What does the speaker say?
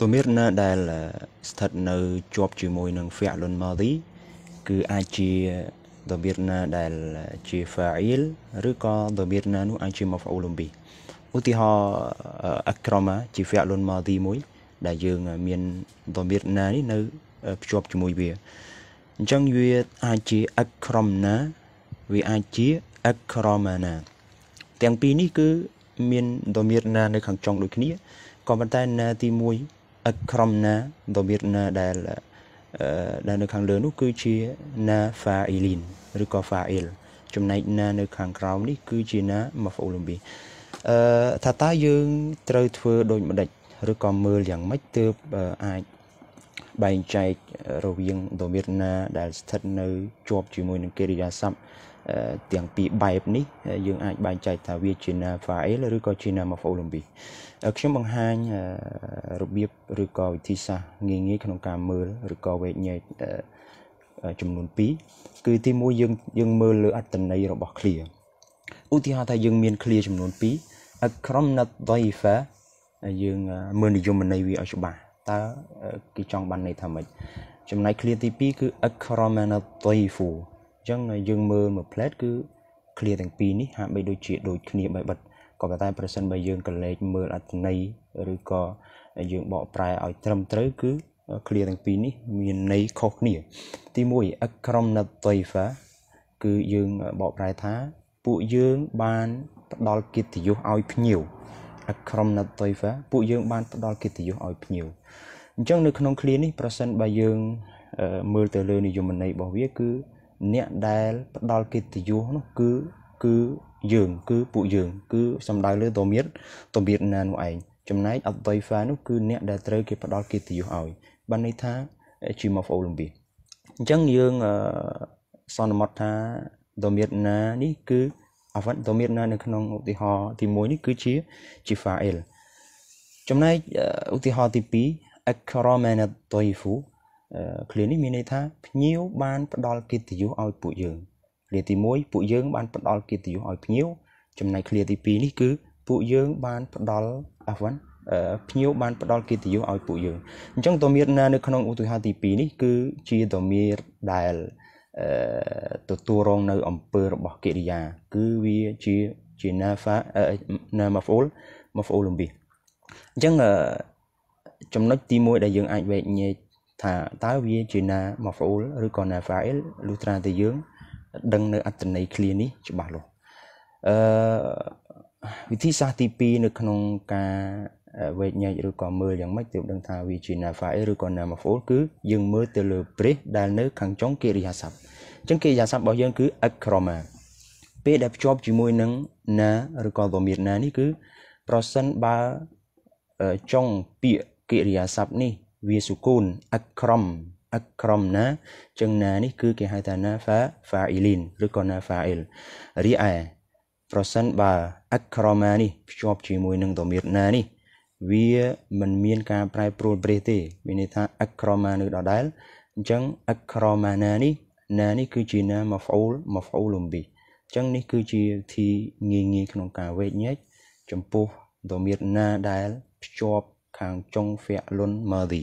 ទូមីរណាដែលស្ថិតនៅ ជាប់ជាមួយនឹង fi'lun madi គឺអាចជា ضمير ណាដែលជា fa'il ឬក៏ ضمير ណានោះអាចជា maf'ul bi ឧទាហរណ៍ akrama ជា fi'lun madi មួយ ដែលយើងមាន ضمير ណានេះនៅភ្ជាប់ជាមួយវាអញ្ចឹងវាអាចជា akramna វាអាចជា akramana ទាំងពីរនេះគឺមាន ضمير ណានៅខាងចុងដូចគ្នាក៏ប៉ុន្តែណាទី1ឥតក្រមណារបៀបណាដែលដែលនៅខាងលើនោះគឺជា na fa'ilin ឬក៏ fa'il ចំណែក na នៅខាងក្រោមនេះគឺជា na maf'ulun bih អឺថាតើយើង ត្រូវធ្វើដូចម្ដេចឬក៏មើលយ៉ាងម៉េចទើបអាចបែងចែករវាង domain ណាដែល ស្ថិតនៅជាប់ជាមួយនឹងកិរិយាសព្ទទាំងពីរបែបនេះយើងអាចបែងចែកថាវាជា file ឬក៏ជា name of olympic ខ្ញុំបង្ហាញរបៀបឬក៏វិធីសាស្ត្រងាយងាយក្នុងការមើលឬក៏វេញែកចំនួន2គឺទី1យើងយើងមើលលើអត្តន័យរបស់ clear ឧទាហរណ៍ថាយើងមាន clear ចំនួន2 akramnat dhaifa យើងមើលនិយមន័យវាឲ្យច្បាស់តើគេចង់បានន័យថាម៉េចចំណែកឃ្លាទី2គឺ akramana taifu អញ្ចឹងយើងមើលមួយផ្លែតគឺឃ្លាទាំងពីរនេះហាក់បីដូចជាដូចគ្នាបីបិទក៏ប៉ុន្តែប្រសិនបើយើងកលែកមើលអត្ថន័យឬក៏យើងបកប្រែឲ្យត្រឹមត្រូវគឺឃ្លាទាំងពីរនេះ មានន័យខុសគ្នា ទី1 akramana taifa គឺយើងបកប្រែថា ពួកយើងបានផ្ដល់កិត្តិយសឲ្យភ្ញៀវអក្រមណតុយហ្វាពួកយើងបានផ្ដល់កិត្តិយសឲ្យ ភ្ញៀវអញ្ចឹងនៅក្នុងឃ្លានេះប្រសិនបើយើងមើលទៅលើនិយមន័យរបស់វាគឺ អ្នកដែល ផ្ដល់កិត្តិយសនោះគឺគឺយើង គឺ ពួកយើង គឺសំដៅលើតមៀតតមៀតណានោះឯងចំណែកអត់ដីហ្វានោះគឺអ្នកដែលត្រូវគេផ្ដល់កិត្តិយសឲ្យបានន័យថា Chief of Olympia អញ្ចឹងយើងសន្មតថាតមៀតណានេះគឺអ្វីដ៏មានណានៅក្នុងឧទាហរណ៍ទី1នេះគឺជាជា fa'il ចំណែកឧទាហរណ៍ទី2 akramana tayfu ឃ្លានេះមានន័យថា ភ្ញៀវបាន ផ្ដល់កិត្តិយសឲ្យពួកយើងឃ្លាទី1ពួកយើង បាន ផ្ដល់កិត្តិយសឲ្យភ្ញៀវចំណែកឃ្លាទី2នេះគឺពួកយើងបានផ្ដល់អាវ៉ាន់ភ្ញៀវបានផ្ដល់កិត្តិយសឲ្យពួកយើងអញ្ចឹងតមៀតណានៅក្នុងឧទាហរណ៍ទី2នេះគឺជាតមៀតដែលទទួលរង នៅអំពើរបស់កិរិយា គឺវាជាជា nafa ណាមហ្វូលមកហ្វូលំប៊ីអញ្ចឹងចំណុចទី1ដែលយើងអាចវែកញែកថាតើវា ជាណាមកហ្វូល ឬក៏ nafa លុត្រាតែយើង ដឹងនៅ អត្តន័យឃ្លានេះច្បាស់លាស់អឺវិធីសាស្ត្រទី2នៅក្នុងការវេកញែកឬក៏មើលយ៉ាងម៉េចទើបដឹងថាវាជា na fa'il ឬក៏ na maf'ul គឺយើងមើលទៅលើព្រេះដែលនៅខាងចុងកិរិយាសព្ទអញ្ចឹងកិរិយាសព្ទរបស់យើងគឺ akrama ពេលដែលភ្ជាប់ជាមួយនឹង na ឬក៏ dhamir na នេះគឺប្រសិនបើចុងពាក្យកិរិយាសព្ទនេះវាសុគូន akram akramna ចឹង na នេះគឺគេហៅថា na fa fa'ilin ឬក៏ na fa'il រីឯប្រសិនបើ akrama នេះភ្ជាប់ជាមួយនឹង dhamir na នេះវាមិនមាន ការប្រែប្រួលប្រេះទេមានន័យថាអក្រមានៅដដែលអញ្ចឹងអក្រមាណានេះណានេះគឺជាណាមហ្វូលមហ្វូលំប៊ីអញ្ចឹង នេះគឺជាធីងាយងាយក្នុងការវេញញែកចំពោះដមៀតណាដែលភ្ជាប់ខាងចុងហ្វៈលុនម៉ាឌី